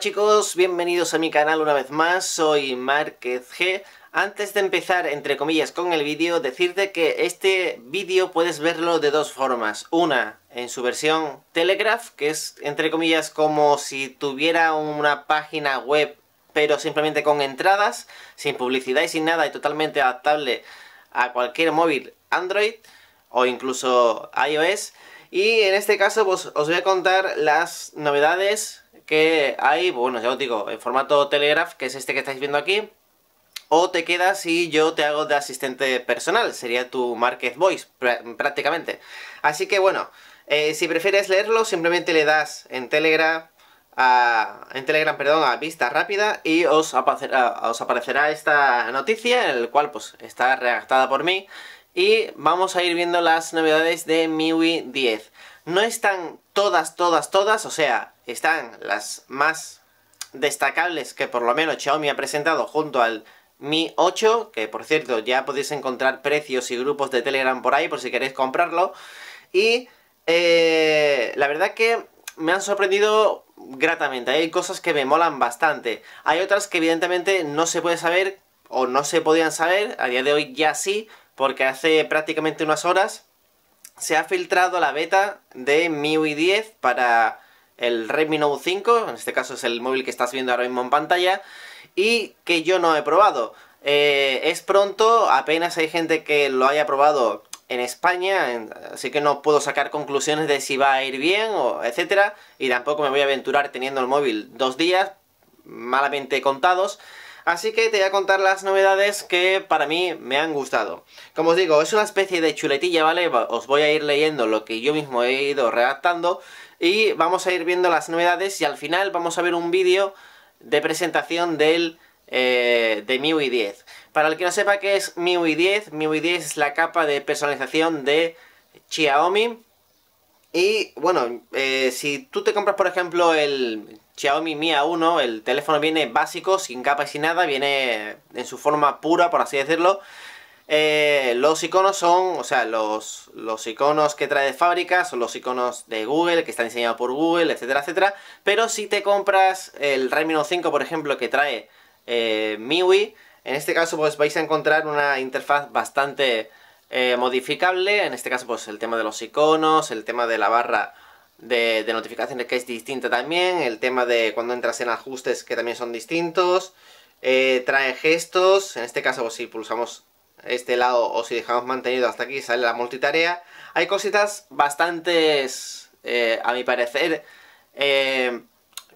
chicos, bienvenidos a mi canal una vez más, soy Márquez G. Antes de empezar, entre comillas, con el vídeo, decirte que este vídeo puedes verlo de dos formas. Una, en su versión Telegraph, que es, entre comillas, como si tuviera una página web, pero simplemente con entradas, sin publicidad y sin nada, y totalmente adaptable a cualquier móvil Android o incluso iOS. Y en este caso pues, os voy a contar las novedades que hay, bueno, ya os digo, en formato Telegraph, que es este que estáis viendo aquí, o te quedas y yo te hago de asistente personal, sería tu Market Voice prácticamente. Así que bueno, eh, si prefieres leerlo, simplemente le das en Telegram, a, en Telegram, perdón, a vista rápida y os aparecerá, os aparecerá esta noticia, en el cual pues está redactada por mí y vamos a ir viendo las novedades de MIUI 10. No están todas, todas, todas, o sea, están las más destacables que por lo menos Xiaomi ha presentado junto al Mi 8, que por cierto ya podéis encontrar precios y grupos de Telegram por ahí por si queréis comprarlo. Y eh, la verdad que me han sorprendido gratamente, hay cosas que me molan bastante. Hay otras que evidentemente no se puede saber o no se podían saber, a día de hoy ya sí, porque hace prácticamente unas horas se ha filtrado la beta de MIUI 10 para el Redmi Note 5, en este caso es el móvil que estás viendo ahora mismo en pantalla, y que yo no he probado. Eh, es pronto, apenas hay gente que lo haya probado en España, así que no puedo sacar conclusiones de si va a ir bien o etcétera, y tampoco me voy a aventurar teniendo el móvil dos días malamente contados. Así que te voy a contar las novedades que para mí me han gustado. Como os digo, es una especie de chuletilla, ¿vale? Os voy a ir leyendo lo que yo mismo he ido redactando y vamos a ir viendo las novedades y al final vamos a ver un vídeo de presentación del eh, de MIUI 10. Para el que no sepa qué es MIUI 10, MIUI 10 es la capa de personalización de Xiaomi y bueno, eh, si tú te compras por ejemplo el Xiaomi Mi A1, el teléfono viene básico, sin capa y sin nada, viene en su forma pura, por así decirlo. Eh, los iconos son, o sea, los, iconos que trae de fábrica son los iconos de Google, que están diseñados por Google, etcétera, etcétera. Pero si te compras el Redmi Note 5, por ejemplo, que trae eh, MIUI, en este caso pues vais a encontrar una interfaz bastante eh, modificable, en este caso pues el tema de los iconos, el tema de la barra de, notificaciones que es distinta también, el tema de cuando entras en ajustes que también son distintos, eh, trae gestos, en este caso pues, si pulsamos este lado o si dejamos mantenido hasta aquí sale la multitarea, hay cositas bastantes, eh, a mi parecer,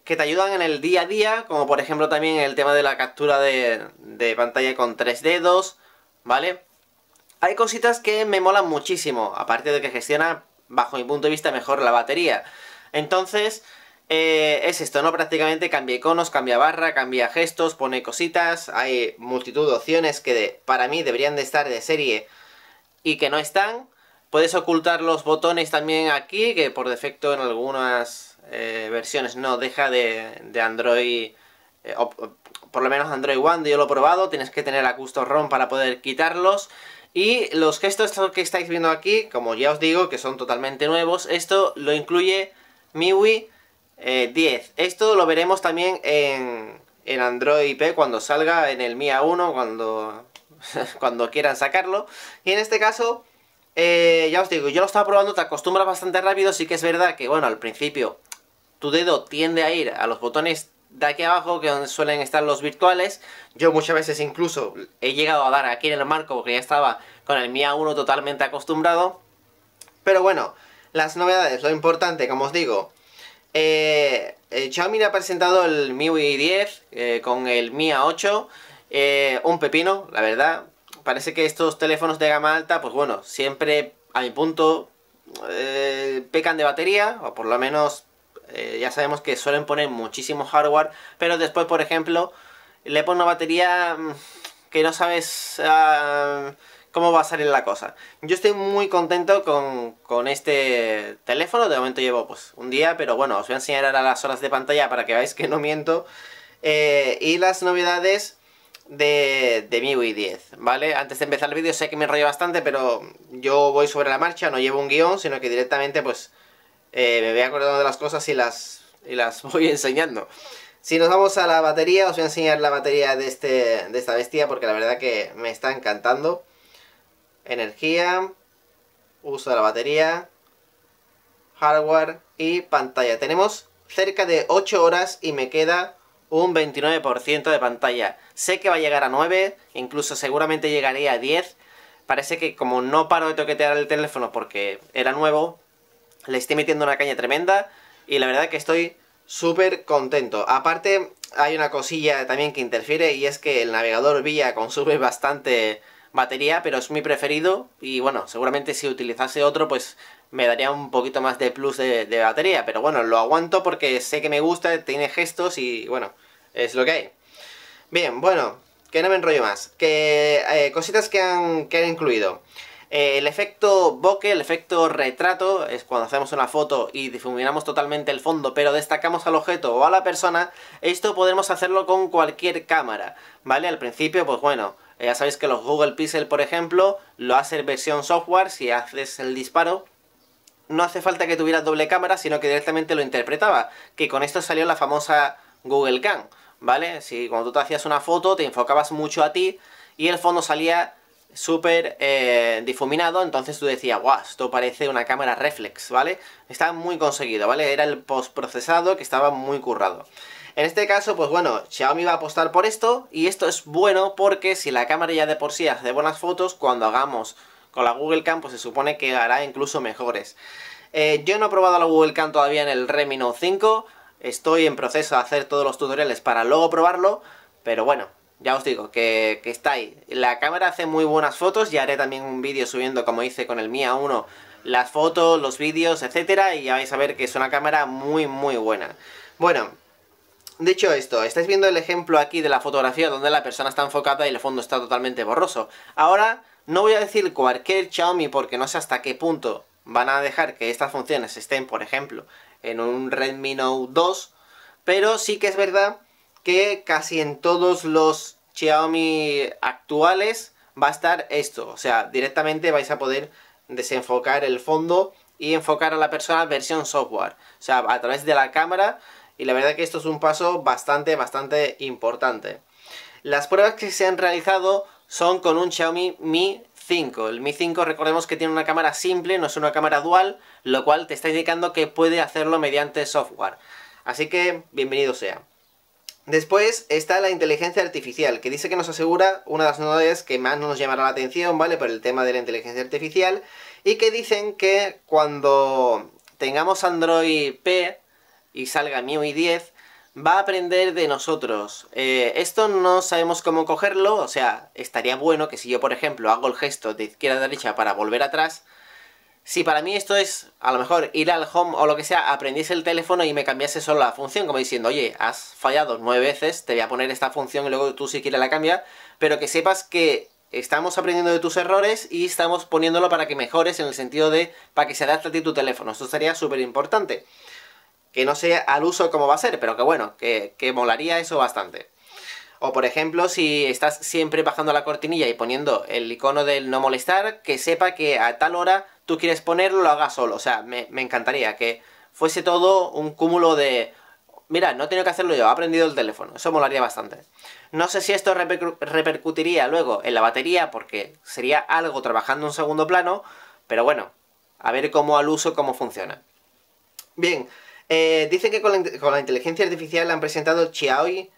que te ayudan en el día a día, como por ejemplo también el tema de la captura de pantalla con tres dedos, ¿vale? Hay cositas que me molan muchísimo, aparte de que gestiona, bajo mi punto de vista, mejor la batería. Entonces, eh, es esto, ¿no? Prácticamente cambia iconos, cambia barra, cambia gestos, pone cositas, hay multitud de opciones que para mí deberían de estar de serie y que no están. Puedes ocultar los botones también aquí, que por defecto en algunas eh, versiones no deja de, Android, eh, por lo menos Android One, yo lo he probado, tienes que tener a custom ROM para poder quitarlos. Y los gestos que estáis viendo aquí, como ya os digo, que son totalmente nuevos, esto lo incluye MIUI 10. Eh, esto lo veremos también en, Android P cuando salga, en el MIA 1, cuando, cuando quieran sacarlo. Y en este caso, eh, ya os digo, yo lo estaba probando, te acostumbras bastante rápido, sí que es verdad que, bueno, al principio tu dedo tiende a ir a los botones de aquí abajo, que donde suelen estar los virtuales. Yo muchas veces incluso he llegado a dar aquí en el marco porque ya estaba con el Mia 1 totalmente acostumbrado. Pero bueno, las novedades, lo importante, como os digo, eh, eh Xiaomi ha presentado el MIUI 10 eh, con el MIA 8, eh, un pepino, la verdad. Parece que estos teléfonos de gama alta, pues bueno, siempre a mi punto pecan de batería, o por lo menos eh, ya sabemos que suelen poner muchísimo hardware, pero después, por ejemplo, le pone una batería mm, que no sabes ah, cómo va a salir la cosa. Yo estoy muy contento con, este teléfono, de momento llevo pues un día, pero bueno, os voy a enseñar ahora las horas de pantalla para que veáis que no miento. Eh, y las novedades de, de MIUI 10, ¿vale? Antes de empezar el vídeo sé que me enrollo bastante, pero yo voy sobre la marcha, no llevo un guión, sino que directamente pues eh, me voy acordando de las cosas y las, y las voy enseñando. Si nos vamos a la batería, os voy a enseñar la batería de, este, de esta bestia porque la verdad que me está encantando. Energía, uso de la batería, hardware y pantalla. Tenemos cerca de 8 horas y me queda un 29% de pantalla. Sé que va a llegar a 9, incluso seguramente llegaría a 10. Parece que como no paro de toquetear el teléfono porque era nuevo, le estoy metiendo una caña tremenda y la verdad que estoy súper contento. Aparte, hay una cosilla también que interfiere y es que el navegador Villa consume bastante batería, pero es mi preferido y bueno, seguramente si utilizase otro pues me daría un poquito más de plus de, batería, pero bueno, lo aguanto porque sé que me gusta, tiene gestos y bueno, es lo que hay. Bien, bueno, que no me enrollo más, que eh, cositas que han, que han incluido. Eh, el efecto bokeh, el efecto retrato, es cuando hacemos una foto y difuminamos totalmente el fondo, pero destacamos al objeto o a la persona. Esto podemos hacerlo con cualquier cámara, ¿vale? Al principio, pues bueno, eh, ya sabéis que los Google Pixel, por ejemplo, lo hace en versión software, si haces el disparo, no hace falta que tuvieras doble cámara, sino que directamente lo interpretaba, que con esto salió la famosa Google Cam, ¿vale? Si cuando tú te hacías una foto te enfocabas mucho a ti y el fondo salía súper eh, difuminado, entonces tú decías, guau, esto parece una cámara reflex, ¿vale? Está muy conseguido, ¿vale? Era el post-procesado que estaba muy currado. En este caso, pues bueno, Xiaomi va a apostar por esto, y esto es bueno porque si la cámara ya de por sí hace buenas fotos, cuando hagamos con la Google Cam, pues se supone que hará incluso mejores. Eh, yo no he probado la Google Cam todavía en el Remino 5, estoy en proceso de hacer todos los tutoriales para luego probarlo, pero bueno, ya os digo, que, está ahí. La cámara hace muy buenas fotos ya haré también un vídeo subiendo, como hice con el Mia 1, las fotos, los vídeos, etcétera, y ya vais a ver que es una cámara muy, muy buena. Bueno, Dicho esto, estáis viendo el ejemplo aquí de la fotografía donde la persona está enfocada y el fondo está totalmente borroso. Ahora, no voy a decir cualquier Xiaomi porque no sé hasta qué punto van a dejar que estas funciones estén, por ejemplo, en un Redmi Note 2, pero sí que es verdad que casi en todos los Xiaomi actuales va a estar esto. O sea, directamente vais a poder desenfocar el fondo y enfocar a la persona versión software. O sea, a través de la cámara. Y la verdad que esto es un paso bastante, bastante importante. Las pruebas que se han realizado son con un Xiaomi Mi 5. El Mi 5 recordemos que tiene una cámara simple, no es una cámara dual, lo cual te está indicando que puede hacerlo mediante software. Así que bienvenido sea. Después está la inteligencia artificial, que dice que nos asegura una de las novedades que más nos llamará la atención, ¿vale? Por el tema de la inteligencia artificial, y que dicen que cuando tengamos Android P y salga MIUI 10, va a aprender de nosotros. Eh, esto no sabemos cómo cogerlo, o sea, estaría bueno que si yo, por ejemplo, hago el gesto de izquierda a derecha para volver atrás, si para mí esto es, a lo mejor, ir al home o lo que sea, aprendiese el teléfono y me cambiase solo la función, como diciendo, oye, has fallado nueve veces, te voy a poner esta función y luego tú si quieres la cambias, pero que sepas que estamos aprendiendo de tus errores y estamos poniéndolo para que mejores en el sentido de, para que se adapte a ti tu teléfono. Esto sería súper importante. Que no sea al uso como va a ser, pero que bueno, que, que molaría eso bastante. O por ejemplo, si estás siempre bajando la cortinilla y poniendo el icono del no molestar, que sepa que a tal hora tú quieres ponerlo, lo haga solo. O sea, me, encantaría que fuese todo un cúmulo de... Mira, no he que hacerlo yo, ha aprendido el teléfono. Eso molaría bastante. No sé si esto repercutiría luego en la batería, porque sería algo trabajando en segundo plano, pero bueno, a ver cómo al uso, cómo funciona. Bien, eh, dice que con la, inteligencia artificial le han presentado Chiaoi,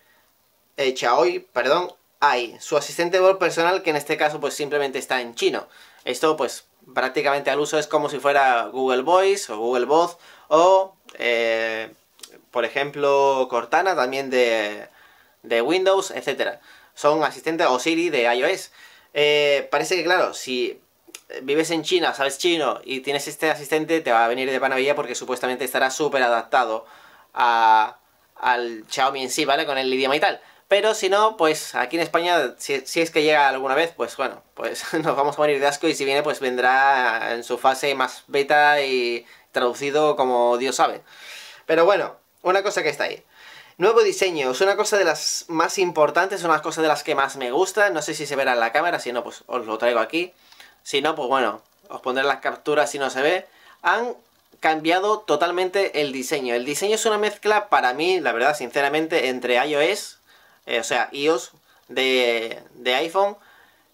eh, perdón, AI, su asistente de voz personal, que en este caso pues simplemente está en chino. Esto pues prácticamente al uso es como si fuera Google Voice o Google Voz o eh, por ejemplo Cortana también de, Windows, etcétera. Son asistentes o Siri de iOS. Eh, parece que claro, si vives en China, sabes chino y tienes este asistente, te va a venir de panavilla porque supuestamente estará súper adaptado al Xiaomi en sí, ¿vale? Con el idioma y tal. Pero si no, pues aquí en España, si, es que llega alguna vez, pues bueno, pues nos vamos a morir de asco y si viene, pues vendrá en su fase más beta y traducido como Dios sabe. Pero bueno, una cosa que está ahí. Nuevo diseño, es una cosa de las más importantes, una cosa de las que más me gusta. No sé si se verá en la cámara, si no, pues os lo traigo aquí. Si no, pues bueno, os pondré las capturas si no se ve. Han cambiado totalmente el diseño. El diseño es una mezcla para mí, la verdad, sinceramente, entre iOS, eh, o sea, iOS de, de iPhone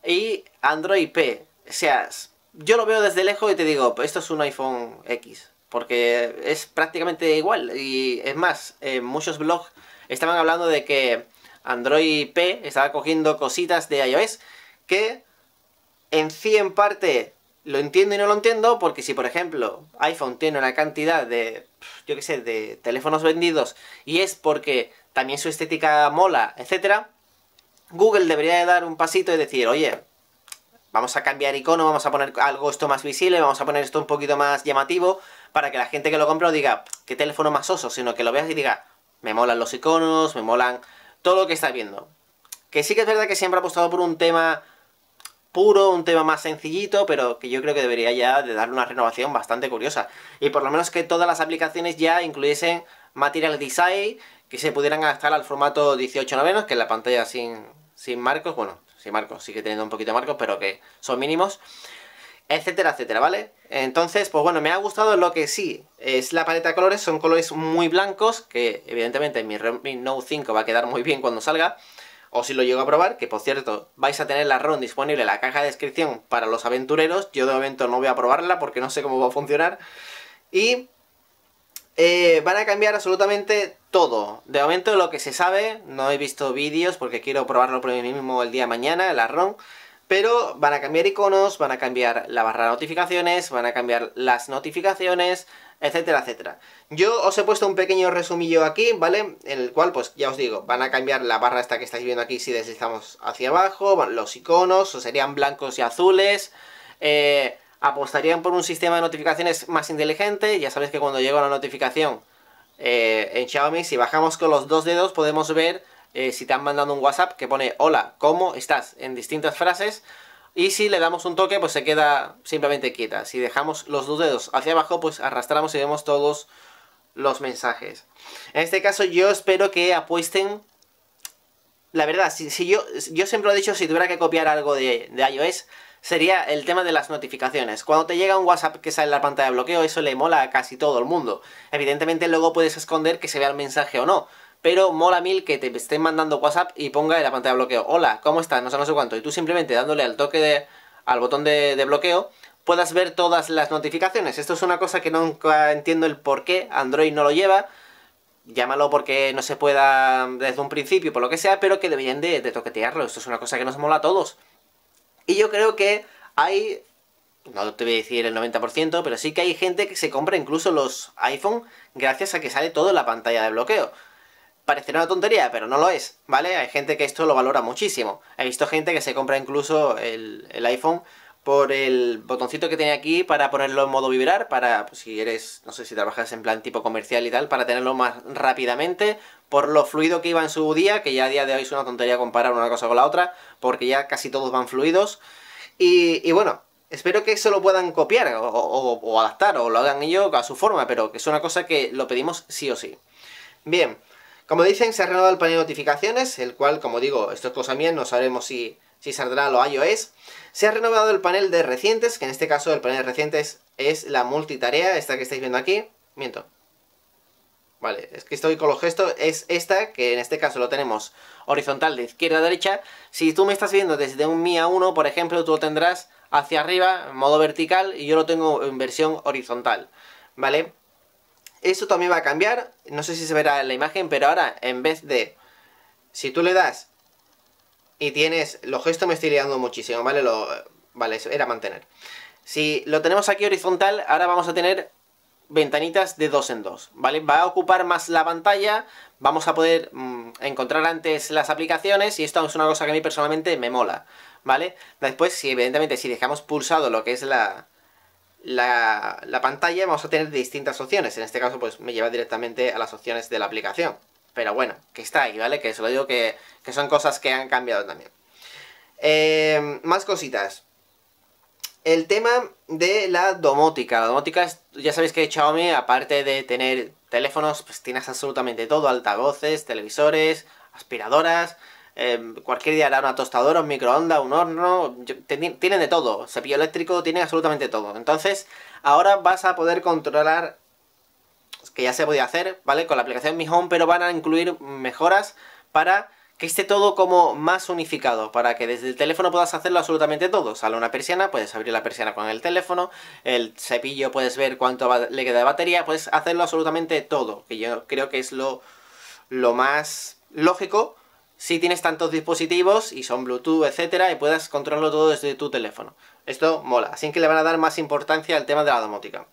y Android P. O sea, yo lo veo desde lejos y te digo, pues esto es un iPhone X, porque es prácticamente igual. Y es más, en eh, muchos blogs estaban hablando de que Android P estaba cogiendo cositas de iOS que en 100 parte lo entiendo y no lo entiendo, porque si por ejemplo iPhone tiene una cantidad de, yo qué sé, de teléfonos vendidos y es porque también su estética mola, etcétera, Google debería dar un pasito y decir, oye, vamos a cambiar icono, vamos a poner algo esto más visible, vamos a poner esto un poquito más llamativo, para que la gente que lo compra no diga, qué teléfono más oso, sino que lo veas y diga, me molan los iconos, me molan todo lo que estás viendo. Que sí que es verdad que siempre ha apostado por un tema puro, un tema más sencillito, pero que yo creo que debería ya de dar una renovación bastante curiosa. Y por lo menos que todas las aplicaciones ya incluyesen Material Design, que se pudieran adaptar al formato 18 novenos, que es la pantalla sin, sin marcos, bueno, sin marcos, sigue teniendo un poquito de marcos, pero que son mínimos, etcétera, etcétera, ¿vale? Entonces, pues bueno, me ha gustado lo que sí es la paleta de colores, son colores muy blancos, que evidentemente mi Redmi Note 5 va a quedar muy bien cuando salga, o si lo llego a probar, que por cierto, vais a tener la ROM disponible en la caja de descripción para los aventureros, yo de momento no voy a probarla porque no sé cómo va a funcionar, y eh, van a cambiar absolutamente todo. De momento lo que se sabe, no he visto vídeos porque quiero probarlo por mí mismo el día mañana, el ROM. Pero van a cambiar iconos, van a cambiar la barra de notificaciones, van a cambiar las notificaciones, etcétera, etcétera. Yo os he puesto un pequeño resumillo aquí, ¿vale? En el cual, pues ya os digo, van a cambiar la barra esta que estáis viendo aquí si deslizamos hacia abajo, los iconos, o serían blancos y azules. Eh, apostarían por un sistema de notificaciones más inteligente. Ya sabéis que cuando llega la notificación eh, en Xiaomi, si bajamos con los dos dedos podemos ver eh, si te han mandado un WhatsApp que pone hola, ¿cómo estás? en distintas frases. Y si le damos un toque, pues se queda simplemente quieta. Si dejamos los dos dedos hacia abajo, pues arrastramos y vemos todos los mensajes. En este caso yo espero que apuesten... La verdad, si, yo, yo siempre he dicho, si tuviera que copiar algo de, de iOS, sería el tema de las notificaciones. Cuando te llega un WhatsApp que sale en la pantalla de bloqueo, eso le mola a casi todo el mundo. Evidentemente luego puedes esconder que se vea el mensaje o no, pero mola mil que te estén mandando WhatsApp y ponga en la pantalla de bloqueo, hola, ¿cómo estás? No sé, no sé cuánto, y tú simplemente dándole al toque de, al botón de, bloqueo, puedas ver todas las notificaciones. Esto es una cosa que nunca entiendo el por qué Android no lo lleva, llámalo porque no se pueda desde un principio, por lo que sea, pero que deberían de toquetearlo. Esto es una cosa que nos mola a todos. Y yo creo que hay, no te voy a decir el 90%, pero sí que hay gente que se compra incluso los iPhone gracias a que sale todo en la pantalla de bloqueo. Parecerá una tontería, pero no lo es, ¿vale? Hay gente que esto lo valora muchísimo. He visto gente que se compra incluso el, el iPhone por el botoncito que tenía aquí para ponerlo en modo vibrar, para pues, si eres, no sé si trabajas en plan tipo comercial y tal, para tenerlo más rápidamente, por lo fluido que iba en su día, que ya a día de hoy es una tontería comparar una cosa con la otra, porque ya casi todos van fluidos. Y, bueno, espero que se lo puedan copiar o, adaptar, o lo hagan ellos a su forma, pero que es una cosa que lo pedimos sí o sí. Bien, como dicen, se ha renovado el panel de notificaciones, el cual, como digo, esto es cosa mía, no sabemos si si saldrá lo iOS. Se ha renovado el panel de recientes, que en este caso el panel de recientes es la multitarea, esta que estáis viendo aquí. Miento. Vale, es que estoy con los gestos. Es esta, que en este caso lo tenemos horizontal de izquierda a derecha. Si tú me estás viendo desde un Mi A1, por ejemplo, tú lo tendrás hacia arriba, en modo vertical, y yo lo tengo en versión horizontal. ¿Vale? Esto también va a cambiar. No sé si se verá en la imagen, pero ahora en vez de... Si tú le das y tienes... Los gestos me estoy liando muchísimo, ¿vale? Lo, vale, era mantener. Si lo tenemos aquí horizontal, ahora vamos a tener ventanitas de dos en dos, ¿vale? Va a ocupar más la pantalla, vamos a poder mm, encontrar antes las aplicaciones y esto es una cosa que a mí personalmente me mola, ¿vale? Después, si evidentemente si dejamos pulsado lo que es la, la, la pantalla, vamos a tener distintas opciones. En este caso, pues me lleva directamente a las opciones de la aplicación. Pero bueno, que está ahí, ¿vale? Que se lo digo que, son cosas que han cambiado también. Eh, más cositas. El tema de la domótica. La domótica, ya sabéis que Xiaomi, aparte de tener teléfonos, pues tienes absolutamente todo. Altavoces, televisores, aspiradoras. Eh, cualquier día hará una tostadora, un microondas, un horno, tienen de todo, cepillo eléctrico, tienen absolutamente todo. Entonces, ahora vas a poder controlar que ya se podía hacer, ¿vale? Con la aplicación Mi Home, pero van a incluir mejoras para que esté todo como más unificado, para que desde el teléfono puedas hacerlo absolutamente todo. Sale una persiana, puedes abrir la persiana con el teléfono, el cepillo puedes ver cuánto le queda de batería, puedes hacerlo absolutamente todo, que yo creo que es lo, lo más lógico si tienes tantos dispositivos y son Bluetooth, etcétera, y puedas controlarlo todo desde tu teléfono. Esto mola, así que le van a dar más importancia al tema de la domótica.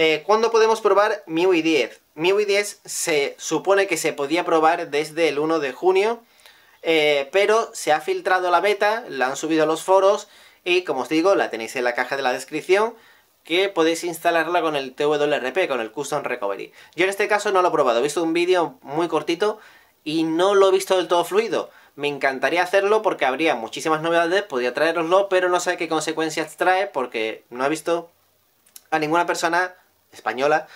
Eh, ¿Cuándo podemos probar MIUI 10? MIUI 10 se supone que se podía probar desde el 1 de junio, eh, pero se ha filtrado la beta, la han subido a los foros y como os digo, la tenéis en la caja de la descripción que podéis instalarla con el TWRP, con el Custom Recovery. Yo en este caso no lo he probado, he visto un vídeo muy cortito y no lo he visto del todo fluido. Me encantaría hacerlo porque habría muchísimas novedades, podría traeroslo, pero no sé qué consecuencias trae porque no he visto a ninguna persona española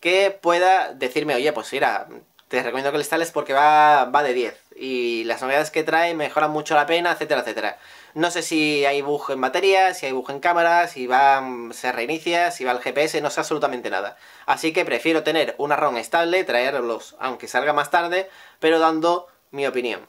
que pueda decirme, oye, pues mira, te recomiendo que le instales porque va, va de 10 y las novedades que trae mejoran mucho la pena, etcétera, etcétera. No sé si hay bug en batería, si hay bug en cámara, si va, se reinicia, si va el GPS, no sé absolutamente nada. Así que prefiero tener una ROM estable, traerlos aunque salga más tarde, pero dando mi opinión.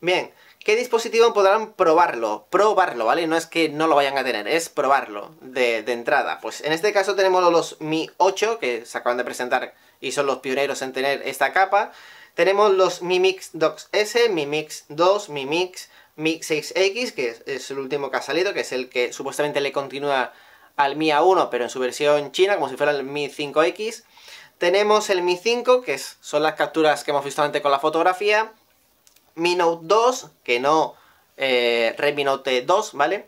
Bien, ¿Qué dispositivo podrán probarlo? Probarlo, ¿vale? No es que no lo vayan a tener, es probarlo de, entrada. Pues en este caso tenemos los Mi 8, que se acaban de presentar y son los pioneros en tener esta capa. Tenemos los Mi Mix Docs s Mi Mix 2, Mi Mix, Mi 6X, que es el último que ha salido, que es el que supuestamente le continúa al Mi A1, pero en su versión china, como si fuera el Mi 5X. Tenemos el Mi 5, que son las capturas que hemos visto antes con la fotografía. Mi Note 2, que no eh, Redmi Note 2, ¿vale?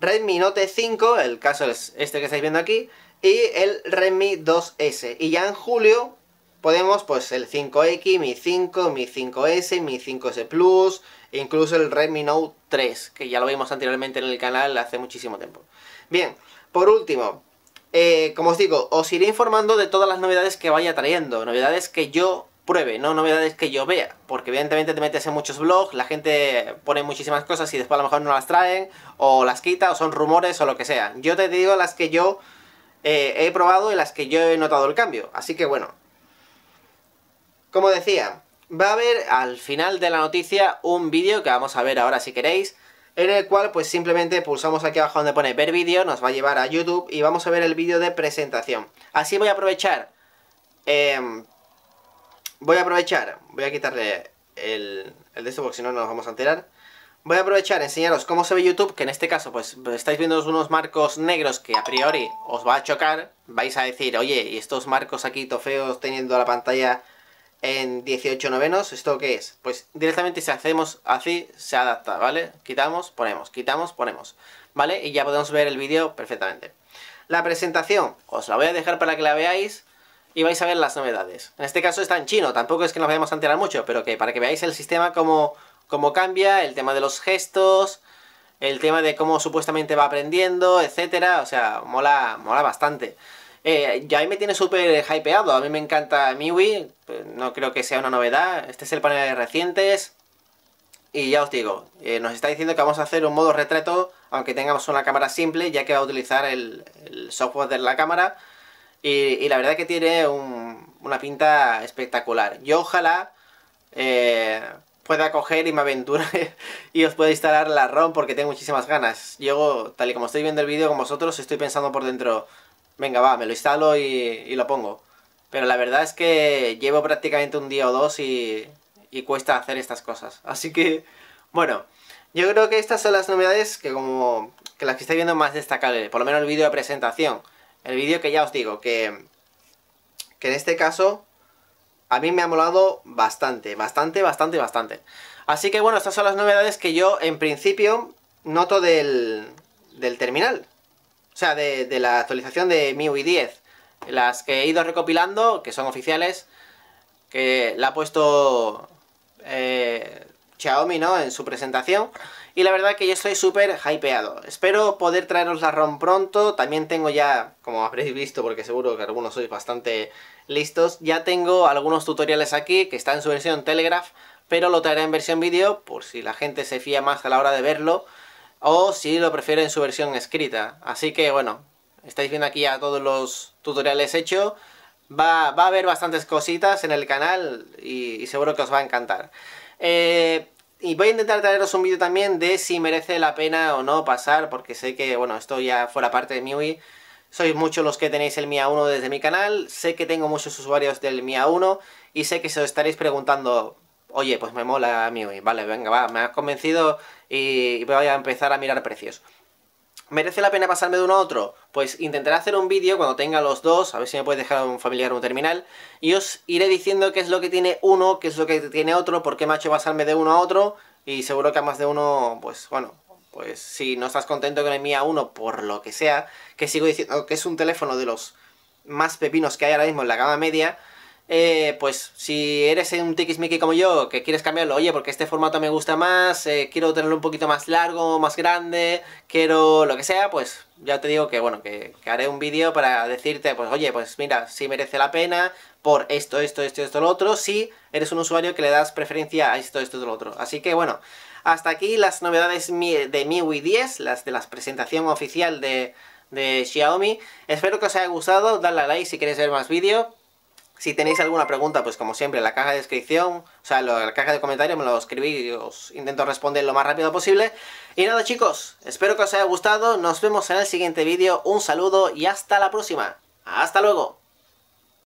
Redmi Note 5, el caso es este que estáis viendo aquí, y el Redmi 2S. Y ya en julio podemos, pues el 5X, Mi 5, Mi 5S, Mi 5S Plus, incluso el Redmi Note 3, que ya lo vimos anteriormente en el canal hace muchísimo tiempo. Bien, por último, eh, como os digo, os iré informando de todas las novedades que vaya trayendo, novedades que yo pruebe, no novedades que yo vea, porque evidentemente te metes en muchos blogs, la gente pone muchísimas cosas y después a lo mejor no las traen, o las quita, o son rumores, o lo que sea. Yo te digo las que yo eh, he probado y las que yo he notado el cambio, así que bueno. Como decía, va a haber al final de la noticia un vídeo que vamos a ver ahora si queréis, en el cual pues simplemente pulsamos aquí abajo donde pone ver vídeo, nos va a llevar a YouTube y vamos a ver el vídeo de presentación. Así voy a aprovechar... Eh, Voy a aprovechar, voy a quitarle el, de esto porque si no nos vamos a enterar. Voy a aprovechar enseñaros cómo se ve YouTube, que en este caso pues estáis viendo unos marcos negros que a priori os va a chocar. Vais a decir, oye, ¿y estos marcos aquí tofeos teniendo la pantalla en 18 novenos? ¿Esto qué es? Pues directamente si hacemos así, se adapta, ¿vale? Quitamos, ponemos, quitamos, ponemos, ¿vale? Y ya podemos ver el vídeo perfectamente. La presentación os la voy a dejar para que la veáis y vais a ver las novedades. En este caso está en chino, tampoco es que nos vayamos a enterar mucho, pero que para que veáis el sistema cómo, cambia, el tema de los gestos, el tema de cómo supuestamente va aprendiendo, etcétera, o sea, mola, mola bastante. y eh, ya ahí me tiene súper hypeado, a mí me encanta MIUI, pues, no creo que sea una novedad, este es el panel de recientes, y ya os digo, eh, nos está diciendo que vamos a hacer un modo retrato, aunque tengamos una cámara simple, ya que va a utilizar el software de la cámara, y, la verdad que tiene una pinta espectacular. Yo ojalá eh, pueda coger y me aventure y os pueda instalar la ROM porque tengo muchísimas ganas. Yo, tal y como estoy viendo el vídeo con vosotros, estoy pensando por dentro, venga va, me lo instalo y, lo pongo. Pero la verdad es que llevo prácticamente un día o dos y, cuesta hacer estas cosas. Así que, bueno, yo creo que estas son las novedades que como que las que estáis viendo más destacables, por lo menos el vídeo de presentación. El vídeo que ya os digo, que, que en este caso a mí me ha molado bastante, bastante, bastante, bastante. Así que bueno, estas son las novedades que yo en principio noto del, del terminal. O sea, de, de, la actualización de MIUI 10. Las que he ido recopilando, que son oficiales, que la ha puesto eh, Xiaomi ¿no? en su presentación. Y la verdad que yo estoy súper hypeado. Espero poder traeros la ROM pronto. También tengo ya, como habréis visto, porque seguro que algunos sois bastante listos, ya tengo algunos tutoriales aquí que está en su versión Telegraph, pero lo traeré en versión vídeo por si la gente se fía más a la hora de verlo o si lo prefiere en su versión escrita. Así que bueno, estáis viendo aquí ya todos los tutoriales hechos. Va, a haber bastantes cositas en el canal y, y seguro que os va a encantar. Eh, y voy a intentar traeros un vídeo también de si merece la pena o no pasar, porque sé que, bueno, esto ya fuera parte de MIUI. Sois muchos los que tenéis el MIA 1 desde mi canal, sé que tengo muchos usuarios del MIA 1 y sé que os estaréis preguntando, oye, pues me mola MIUI, vale, venga, va, me has convencido y voy a empezar a mirar precios. ¿Merece la pena pasarme de uno a otro? Pues intentaré hacer un vídeo cuando tenga los dos, a ver si me puedes dejar un familiar o un terminal, y os iré diciendo qué es lo que tiene uno, qué es lo que tiene otro, por qué me ha hecho pasarme de uno a otro, y seguro que a más de uno, pues bueno, pues si no estás contento con el mía a por lo que sea, que sigo diciendo que es un teléfono de los más pepinos que hay ahora mismo en la gama media, eh, pues si eres un tiquismiqui como yo, que quieres cambiarlo, oye, porque este formato me gusta más, eh, quiero tenerlo un poquito más largo, más grande, quiero lo que sea, pues ya te digo que, bueno, que, haré un vídeo para decirte, pues oye, pues mira, si merece la pena por esto, esto, esto, esto, lo otro, si eres un usuario que le das preferencia a esto, esto, todo lo otro. Así que, bueno, hasta aquí las novedades de MIUI 10, las de la presentación oficial de, Xiaomi. Espero que os haya gustado, dale a like si queréis ver más vídeos. Si tenéis alguna pregunta, pues como siempre, en la caja de descripción, o sea, en la caja de comentarios me lo escribís y os intento responder lo más rápido posible. Y nada chicos, espero que os haya gustado, nos vemos en el siguiente vídeo, un saludo y hasta la próxima. ¡Hasta luego!